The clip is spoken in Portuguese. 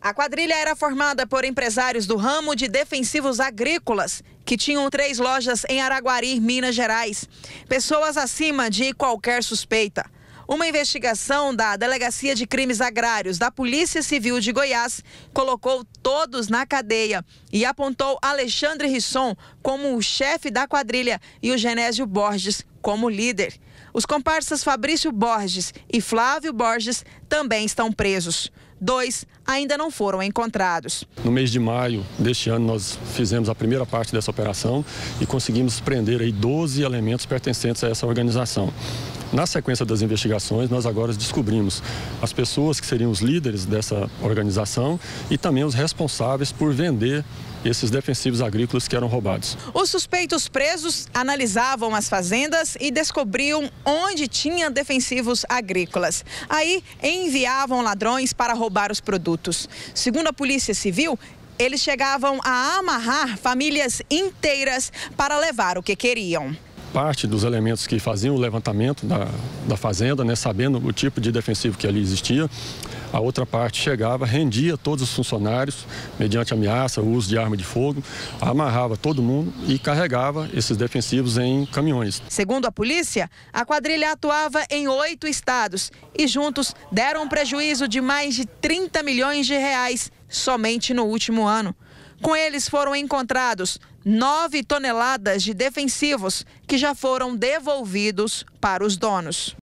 A quadrilha era formada por empresários do ramo de defensivos agrícolas, que tinham três lojas em Araguari, Minas Gerais. Pessoas acima de qualquer suspeita. Uma investigação da Delegacia de Crimes Agrários da Polícia Civil de Goiás colocou todos na cadeia e apontou Alexandre Risson como o chefe da quadrilha e o Genésio Borges como líder. Os comparsas Fabrício Borges e Flávio Borges também estão presos. Dois ainda não foram encontrados. No mês de maio deste ano, nós fizemos a primeira parte dessa operação e conseguimos prender aí 12 elementos pertencentes a essa organização. Na sequência das investigações, nós agora descobrimos as pessoas que seriam os líderes dessa organização e também os responsáveis por vender esses defensivos agrícolas que eram roubados. Os suspeitos presos analisavam as fazendas e descobriam onde tinha defensivos agrícolas. Aí, em enviavam ladrões para roubar os produtos. Segundo a Polícia Civil, eles chegavam a amarrar famílias inteiras para levar o que queriam parte dos elementos que faziam o levantamento da, da fazenda, né, sabendo o tipo de defensivo que ali existia. A outra parte chegava, rendia todos os funcionários, mediante ameaça, uso de arma de fogo, amarrava todo mundo e carregava esses defensivos em caminhões. Segundo a polícia, a quadrilha atuava em oito estados e juntos deram um prejuízo de mais de 30 milhões de reais somente no último ano. Com eles foram encontrados 9 toneladas de defensivos que já foram devolvidos para os donos.